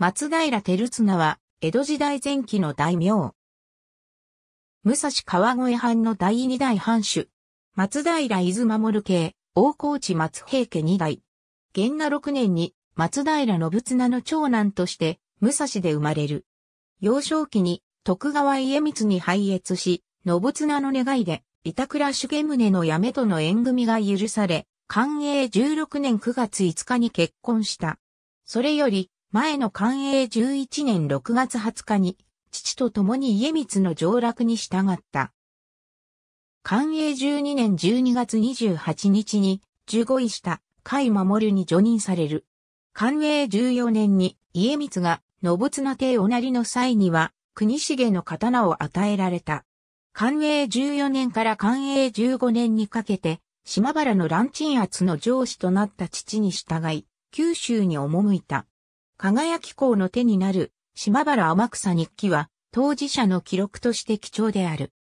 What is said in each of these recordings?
松平照綱は、江戸時代前期の大名。武蔵川越藩の第二代藩主。松平伊豆守家、大河内松平家二代。元那六年に、松平信綱の長男として、武蔵で生まれる。幼少期に、徳川家光に拝謁し、信綱の願いで、板倉重宗の嫁との縁組が許され、寛永16年9月5日に結婚した。それより、前の寛永11年6月20日に、父と共に家光の上洛に従った。寛永12年12月28日に、15位した甲斐守に除任される。寛永14年に家光が信綱帝おなりの際には、国重の刀を与えられた。寛永14年から寛永15年にかけて、島原の乱鎮圧の上司となった父に従い、九州に赴いた。輝き公の手になる、島原天草日記は、当事者の記録として貴重である。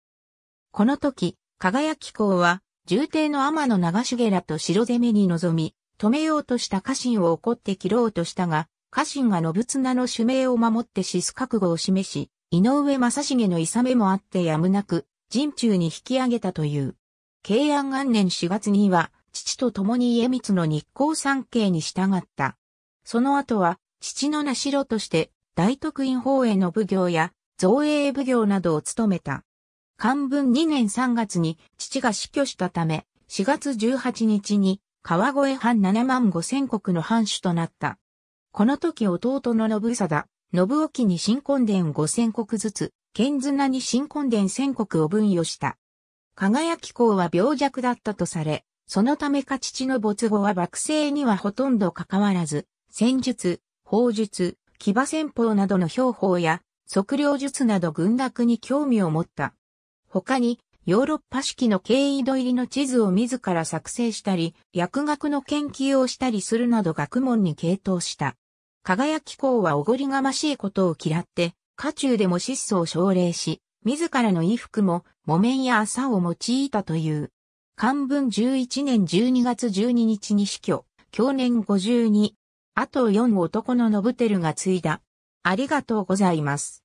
この時、輝き公は、重帝の天の長重らと城攻めに臨み、止めようとした家臣を怒って切ろうとしたが、家臣が信綱の主命を守って死す覚悟を示し、井上正重の勇めもあってやむなく、陣中に引き上げたという。慶安元年4月には、父と共に家光の日光三景に従った。その後は、父の名代として大徳院法への奉行や造営奉行などを務めた。漢文2年3月に父が死去したため、4月18日に川越藩7万5千国の藩主となった。この時弟の信貞、信沖に新婚殿5千国ずつ、剣綱に新婚殿千国を分与した。輝き公は病弱だったとされ、そのためか父の没後は幕政にはほとんど関わらず、戦術、砲術、騎馬戦法などの標法や測量術など軍学に興味を持った。他に、ヨーロッパ式の経緯度入りの地図を自ら作成したり、薬学の研究をしたりするなど学問に傾倒した。輝き公はおごりがましいことを嫌って、家中でも質素を奨励し、自らの衣服も木綿や麻を用いたという。漢文11年12月12日に死去、去年52。あと4男のノブテルが継いだ。ありがとうございます。